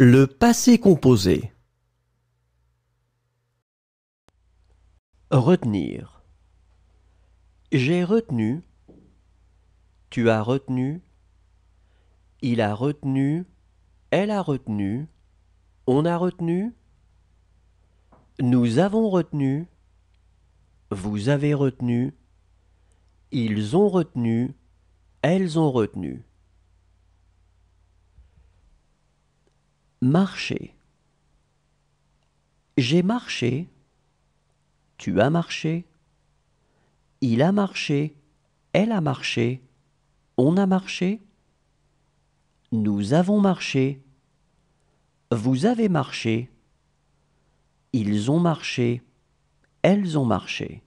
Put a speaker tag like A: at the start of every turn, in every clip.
A: Le passé composé.
B: Retenir. J'ai retenu. Tu as retenu. Il a retenu. Elle a retenu. On a retenu. Nous avons retenu. Vous avez retenu. Ils ont retenu. Elles ont retenu. Marcher. J'ai marché. Tu as marché. Il a marché. Elle a marché. On a marché. Nous avons marché. Vous avez marché. Ils ont marché. Elles ont marché.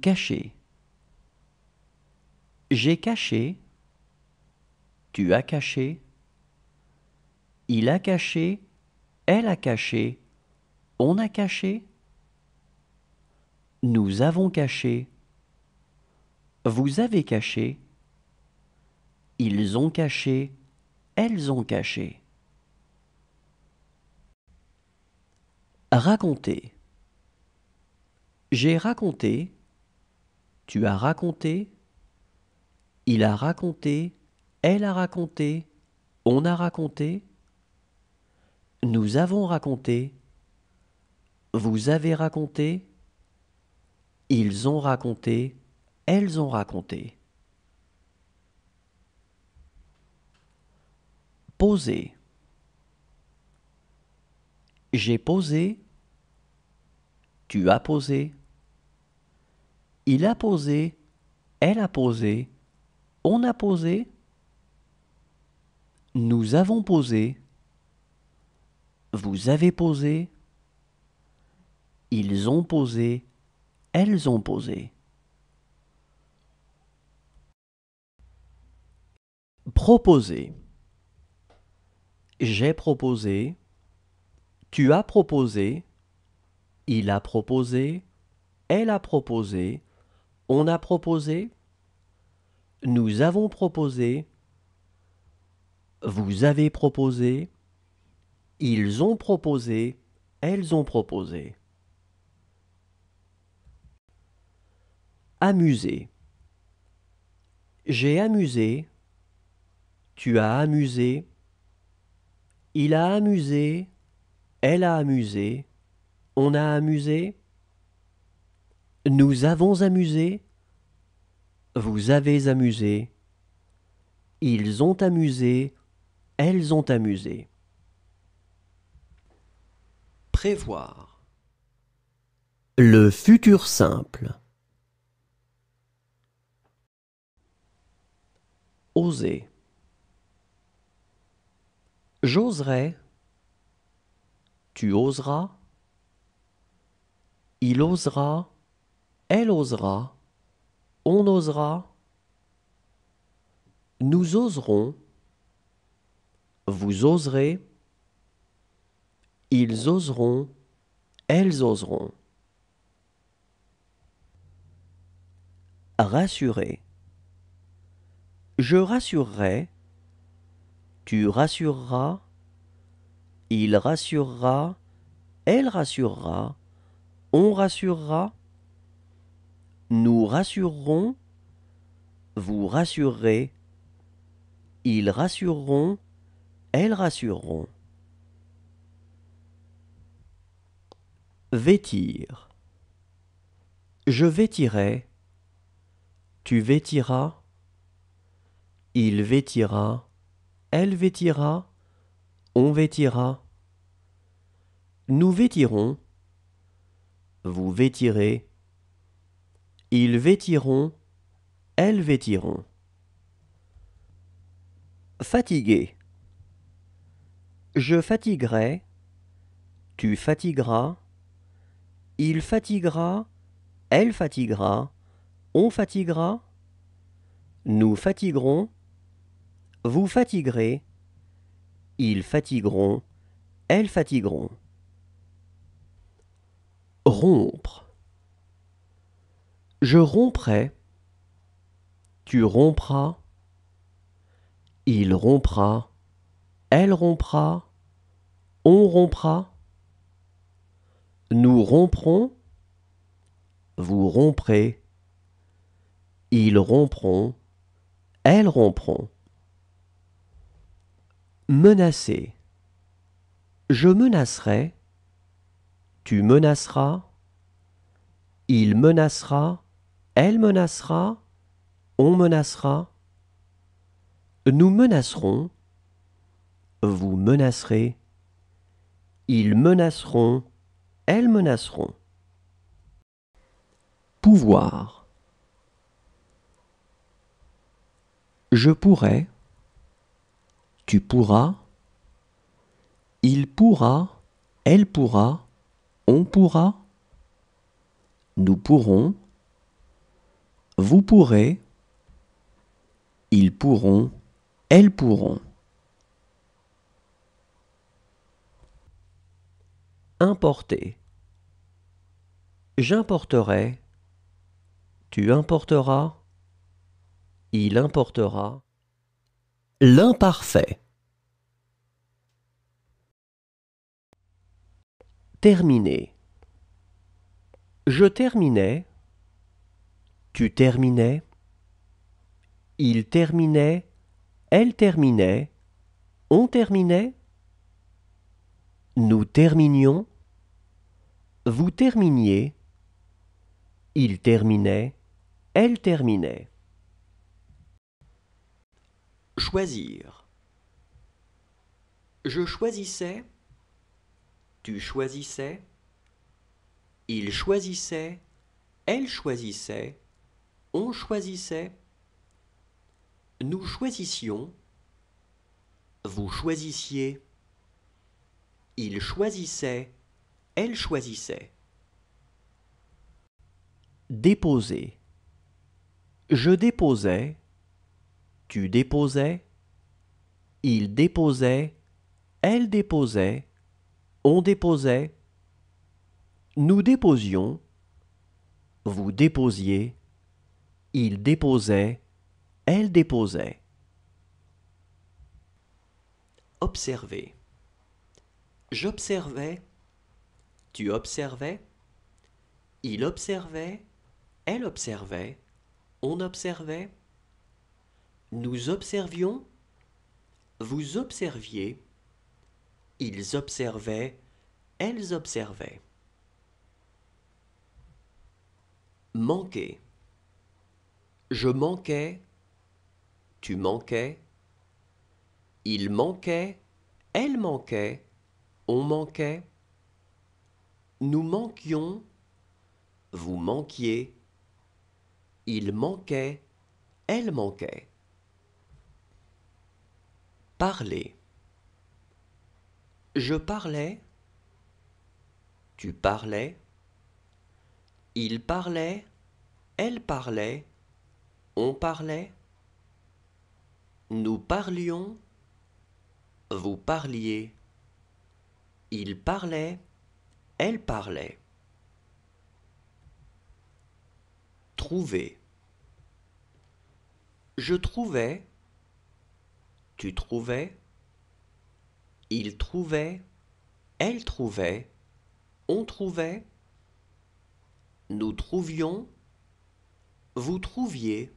B: Caché. J'ai caché. Tu as caché. Il a caché. Elle a caché. On a caché. Nous avons caché. Vous avez caché. Ils ont caché. Elles ont caché. Raconter. J'ai raconté. Tu as raconté. Il a raconté. Elle a raconté, on a raconté, nous avons raconté, vous avez raconté, ils ont raconté, elles ont raconté. Poser. J'ai posé, tu as posé, il a posé, elle a posé, on a posé. Nous avons posé. Vous avez posé. Ils ont posé. Elles ont posé. Proposer. J'ai proposé. Tu as proposé. Il a proposé. Elle a proposé. On a proposé. Nous avons proposé. Vous avez proposé. Ils ont proposé. Elles ont proposé. Amuser. J'ai amusé. Tu as amusé. Il a amusé. Elle a amusé. On a amusé. Nous avons amusé. Vous avez amusé. Ils ont amusé. Elles ont amusé. Prévoir. Le futur simple. Oser. J'oserai. Tu oseras. Il osera. Elle osera. On osera. Nous oserons. Vous oserez, ils oseront, elles oseront. Rassurer. Je rassurerai, tu rassureras, il rassurera, elle rassurera, on rassurera, nous rassurerons, vous rassurerez, ils rassureront, elles rassureront. Vêtir. Je vêtirai. Tu vêtiras. Il vêtira. Elle vêtira. On vêtira. Nous vêtirons. Vous vêtirez. Ils vêtiront. Elles vêtiront. Fatigué. Je fatiguerai, tu fatigueras, il fatiguera, elle fatiguera, on fatiguera, nous fatiguerons, vous fatiguerez, ils fatigueront, elles fatigueront. Rompre. Je romprai, tu rompras, il rompra, elle rompra, on rompra, nous romprons, vous romprez, ils rompront, elles rompront. Menacer. Je menacerai, tu menaceras, il menacera, elle menacera, on menacera, nous menacerons, vous menacerez, ils menaceront, elles menaceront. Pouvoir. Je pourrai. tu pourras, il pourra, elle pourra, on pourra, nous pourrons, vous pourrez, ils pourront, elles pourront. Importer. J'importerai. Tu importeras. Il importera. L'imparfait. Terminer. Je terminais. Tu terminais. Il terminait. Elle terminait. On terminait. Nous terminions. Vous terminiez. Il terminait. Elle terminait. Choisir. Je choisissais. Tu choisissais. Il choisissait. Elle choisissait. On choisissait. Nous choisissions. Vous choisissiez. Il choisissait, elle choisissait. Déposer. Je déposais, tu déposais, il déposait, elle déposait, on déposait, nous déposions, vous déposiez, il déposait, elle déposait. Observez. J'observais. Tu observais. Il observait. Elle observait. On observait. Nous observions. Vous observiez. Ils observaient. Elles observaient. Manquer. Je manquais. Tu manquais. Il manquait. Elle manquait on manquait, nous manquions, vous manquiez, il manquait, elle manquait. Parler. Je parlais, tu parlais, il parlait, elle parlait, on parlait, nous parlions, vous parliez. Il parlait, elle parlait. Trouver. Je trouvais, tu trouvais, il trouvait, elle trouvait, on trouvait, nous trouvions, vous trouviez,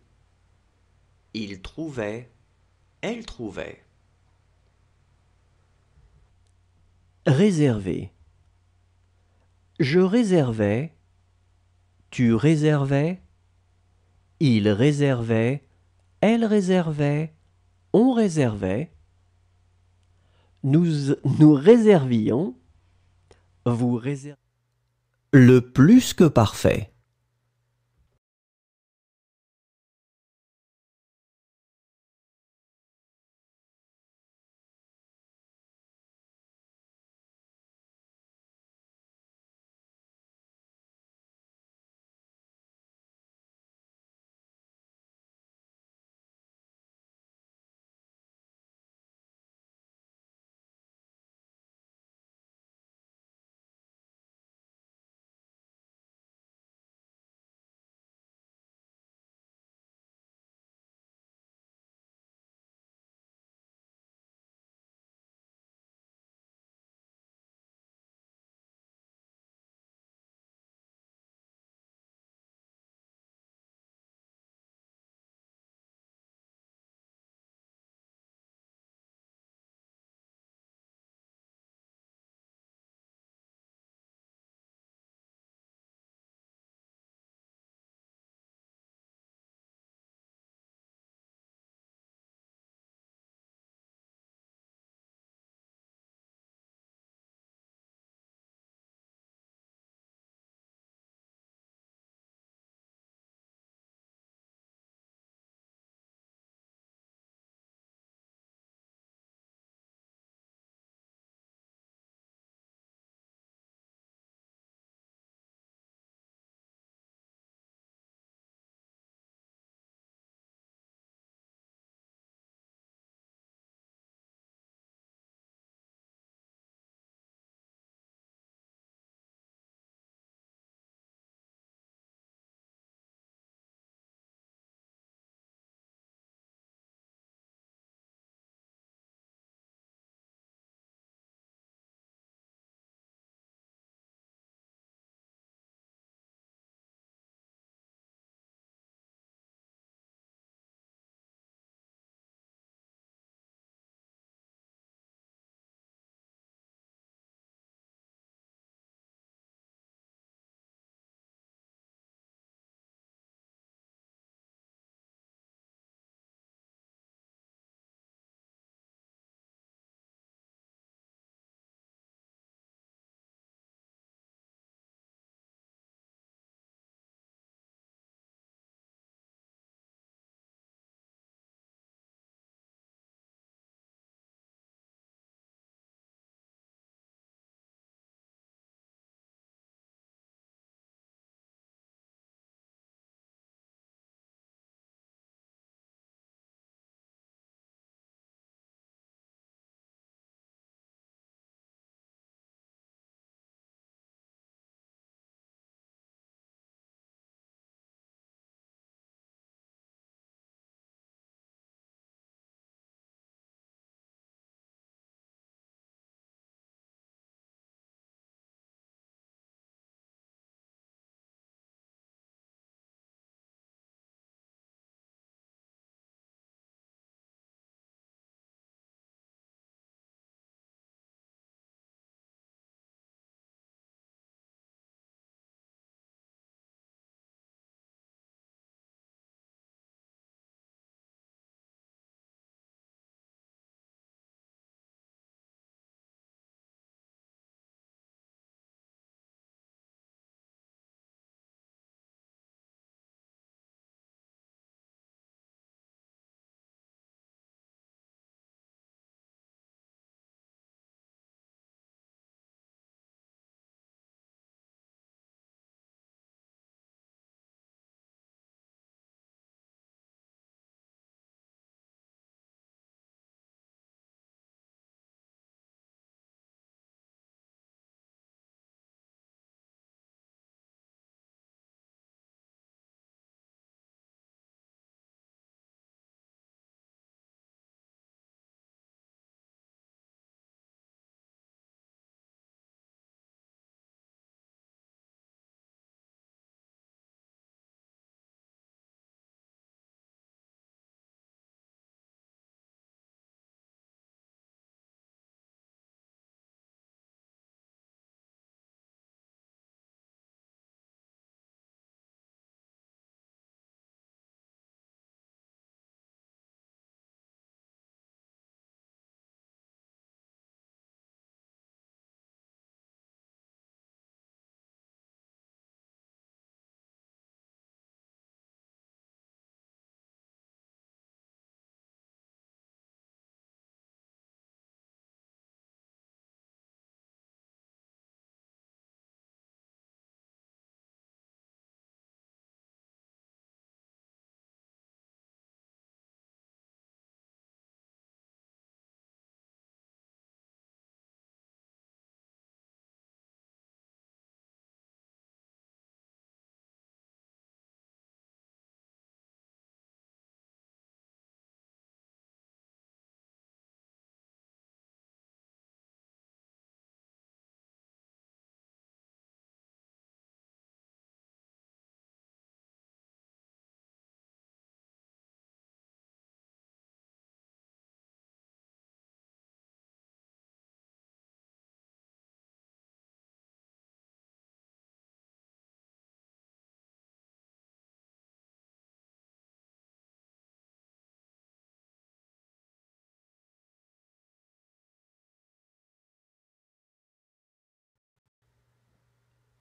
B: il trouvait, elle trouvait. Réserver. Je réservais. Tu réservais. Il réservait. Elle réservait. On réservait. Nous, nous réservions. Vous réservez.
A: Le plus que parfait.